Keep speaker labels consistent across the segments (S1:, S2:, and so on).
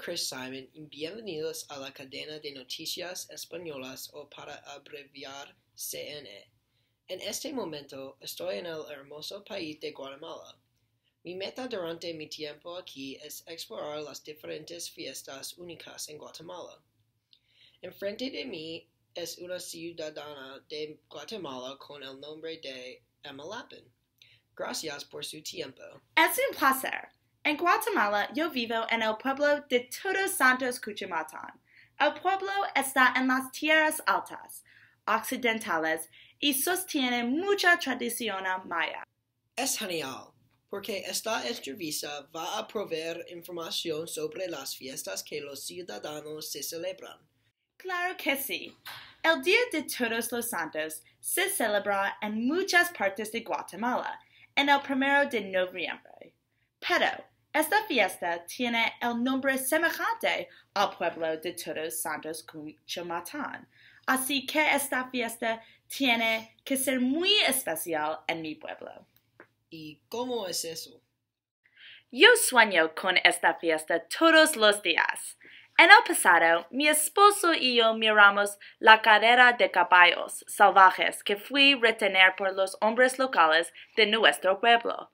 S1: Chris Simon y bienvenidos a la cadena de noticias españolas o para abreviar CNE. En este momento estoy en el hermoso país de Guatemala. Mi meta durante mi tiempo aquí es explorar las diferentes fiestas únicas en Guatemala. Enfrente de mí es una ciudadana de Guatemala con el nombre de Emma Lapin. Gracias por su tiempo.
S2: Es un placer. En Guatemala yo vivo en el pueblo de Todos Santos Cuchimatan. El pueblo está en las tierras altas, occidentales, y sostiene mucha tradición maya. Es genial, porque esta
S1: entrevista va a proveer información sobre las
S2: fiestas que los ciudadanos se celebran. Claro que sí. El Día de Todos los Santos se celebra en muchas partes de Guatemala en el primero de noviembre. Pero esta fiesta tiene el nombre semejante al pueblo de Todos Santos Cuchamatán, así que esta fiesta tiene que ser muy especial en mi pueblo. ¿Y cómo es eso? Yo sueño con esta fiesta todos los días. En el pasado, mi esposo y yo miramos la carrera de caballos salvajes que fui retener por los hombres locales de nuestro pueblo.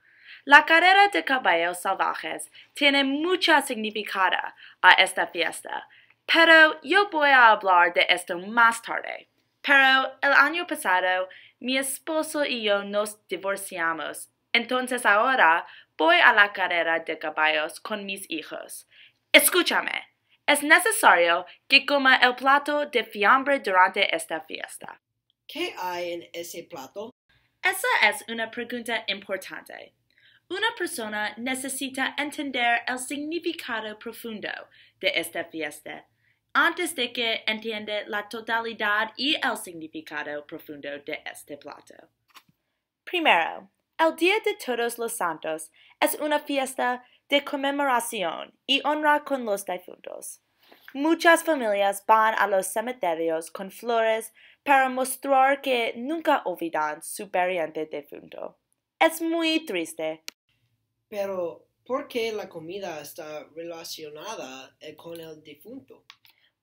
S2: La carrera de caballos salvajes tiene mucha significada a esta fiesta, pero yo voy a hablar de esto más tarde. Pero el año pasado mi esposo y yo nos divorciamos, entonces ahora voy a la carrera de caballos con mis hijos. Escúchame, es necesario que coma el plato de fiambre durante esta fiesta. ¿Qué hay en ese plato? Esa es una pregunta importante. Una persona necesita entender el significado profundo de esta fiesta antes de que entiende la totalidad y el significado profundo de este plato. Primero, el Día de Todos los Santos es una fiesta de conmemoración y honra con los difuntos. Muchas familias van a los cementerios con flores para mostrar que nunca olvidan su pariente difunto. Es muy triste
S1: pero, ¿por qué la comida está relacionada eh, con el difunto?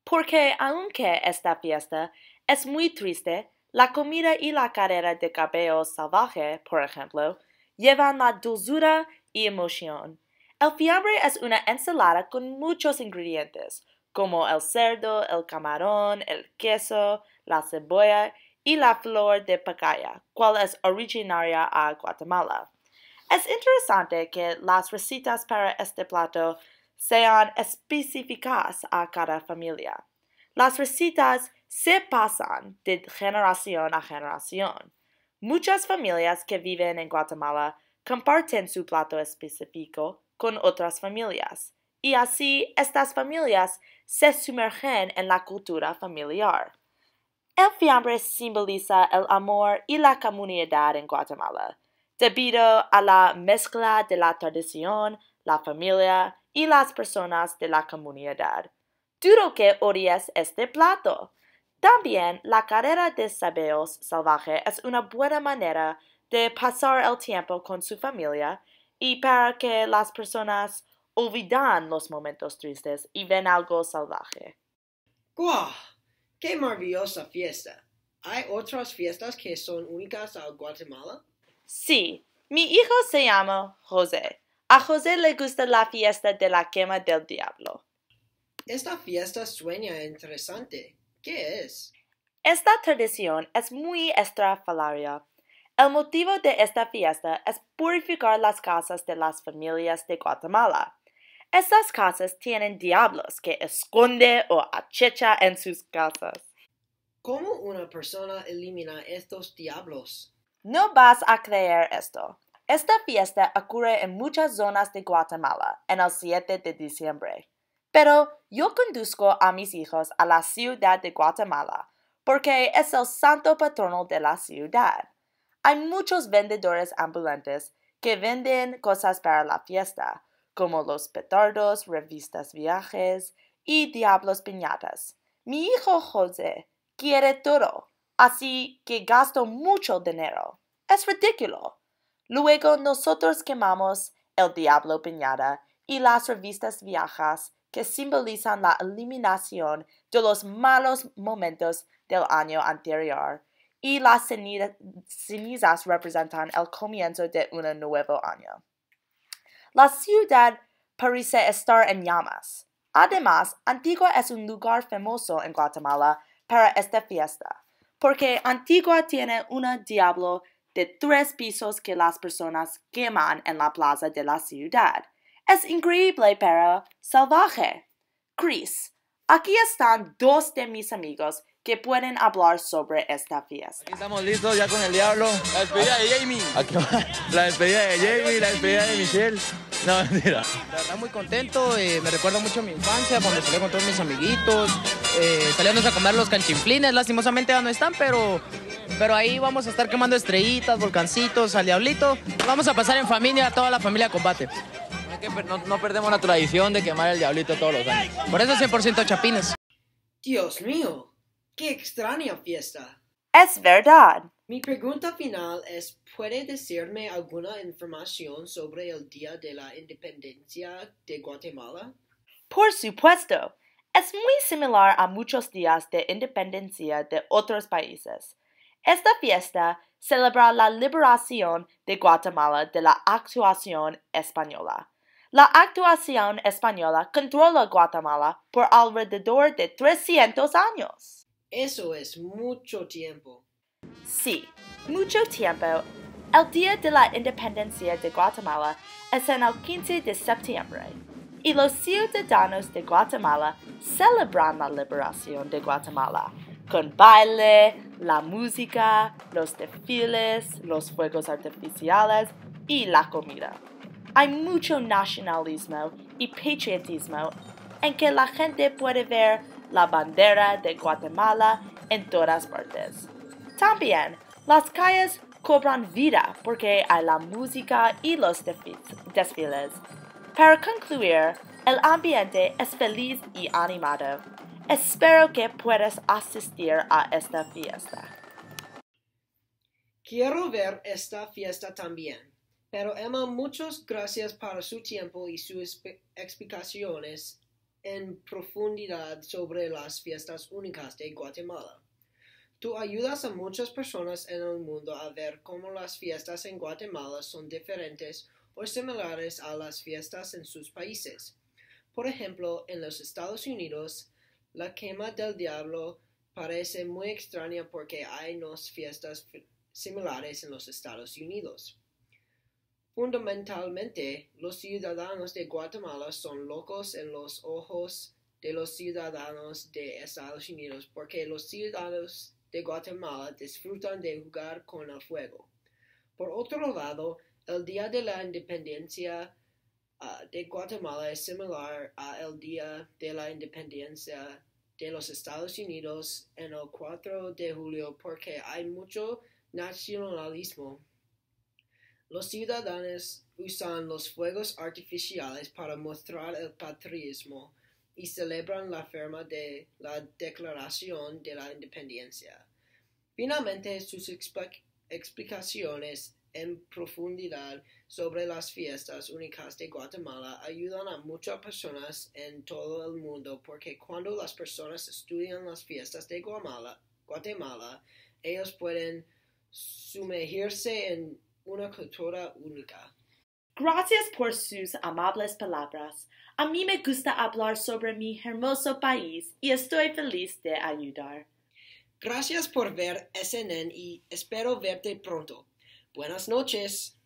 S2: Porque aunque esta fiesta es muy triste, la comida y la carrera de cabello salvaje, por ejemplo, llevan la dulzura y emoción. El fiambre es una ensalada con muchos ingredientes, como el cerdo, el camarón, el queso, la cebolla y la flor de pacaya, cual es originaria a Guatemala. Es interesante que las recetas para este plato sean específicas a cada familia. Las recetas se pasan de generación a generación. Muchas familias que viven en Guatemala comparten su plato específico con otras familias y así estas familias se sumergen en la cultura familiar. El fiambre simboliza el amor y la comunidad en Guatemala debido a la mezcla de la tradición, la familia y las personas de la comunidad. ¡Dudo que odies este plato. También la carrera de sabeos salvaje es una buena manera de pasar el tiempo con su familia y para que las personas olvidan los momentos tristes y ven algo salvaje.
S1: ¡Guau! ¡Qué maravillosa fiesta! ¿Hay otras fiestas que son únicas a Guatemala?
S2: Sí, mi hijo se llama José. A José le gusta la fiesta de la quema del diablo.
S1: Esta fiesta sueña interesante. ¿Qué es?
S2: Esta tradición es muy estrafalaria. El motivo de esta fiesta es purificar las casas de las familias de Guatemala. Estas casas tienen diablos que esconde o acecha en sus casas.
S1: ¿Cómo una
S2: persona elimina estos diablos? No vas a creer esto. Esta fiesta ocurre en muchas zonas de Guatemala en el 7 de diciembre. Pero yo conduzco a mis hijos a la ciudad de Guatemala porque es el santo patrono de la ciudad. Hay muchos vendedores ambulantes que venden cosas para la fiesta, como los petardos, revistas viajes y diablos piñatas. Mi hijo José quiere todo Así que gasto mucho dinero. Es ridículo. Luego nosotros quemamos el Diablo Piñata y las revistas viejas que simbolizan la eliminación de los malos momentos del año anterior y las cenizas representan el comienzo de un nuevo año. La ciudad parece estar en llamas. Además, Antigua es un lugar famoso en Guatemala para esta fiesta porque Antigua tiene una diablo de tres pisos que las personas queman en la plaza de la ciudad. Es increíble pero salvaje. Chris, aquí están dos de mis amigos que pueden hablar sobre esta fiesta. Aquí estamos listos ya con el diablo. La despedida de Jamie.
S1: La despedida de Jamie, la despedida de Michelle. No, mentira.
S2: La muy contento, eh, me recuerda mucho a mi infancia,
S1: cuando salí con todos mis amiguitos, eh, a comer los canchiflines, Lastimosamente ya no están, pero, pero ahí vamos a estar quemando estrellitas, volcancitos, al diablito. Vamos a pasar en familia, toda la familia combate. no, perdemos la tradición de quemar el diablito todos los años. Por eso 100% chapines. Dios mío, qué extraña fiesta.
S2: Es verdad. Mi
S1: pregunta final es, ¿puede decirme alguna información sobre el Día de la Independencia de Guatemala?
S2: Por supuesto. Es muy similar a muchos días de independencia de otros países. Esta fiesta celebra la liberación de Guatemala de la actuación española. La actuación española controla Guatemala por alrededor de 300 años. Eso
S1: es mucho
S2: tiempo. Sí, mucho tiempo. El Día de la Independencia de Guatemala es en el 15 de septiembre y los ciudadanos de Guatemala celebran la liberación de Guatemala con baile, la música, los desfiles, los fuegos artificiales y la comida. Hay mucho nacionalismo y patriotismo en que la gente puede ver la bandera de Guatemala en todas partes. También las calles cobran vida porque hay la música y los desfiles para concluir, el ambiente es feliz y animado. Espero que puedas asistir a esta fiesta.
S1: Quiero ver esta fiesta también. Pero Emma, muchas gracias por su tiempo y sus explicaciones en profundidad sobre las fiestas únicas de Guatemala. Tú ayudas a muchas personas en el mundo a ver cómo las fiestas en Guatemala son diferentes o similares a las fiestas en sus países. Por ejemplo, en los Estados Unidos, la quema del diablo parece muy extraña porque hay dos fiestas similares en los Estados Unidos. Fundamentalmente, los ciudadanos de Guatemala son locos en los ojos de los ciudadanos de Estados Unidos porque los ciudadanos de Guatemala disfrutan de jugar con el fuego. Por otro lado, el Día de la Independencia ah, de Guatemala es similar al Día de la Independencia de los Estados Unidos en el 4 de julio porque hay mucho nacionalismo. Los ciudadanos usan los fuegos artificiales para mostrar el patriotismo y celebran la firma de la Declaración de la Independencia. Finalmente, sus explicaciones en profundidad sobre las fiestas únicas de Guatemala ayudan a muchas personas en todo el mundo porque cuando las personas estudian las fiestas de Guatemala, ellos pueden sumergirse en una cultura única.
S2: Gracias por sus amables palabras. A mí me gusta hablar sobre mi hermoso país y estoy feliz de ayudar. Gracias por ver
S1: SNN y espero verte pronto. Buenas noches.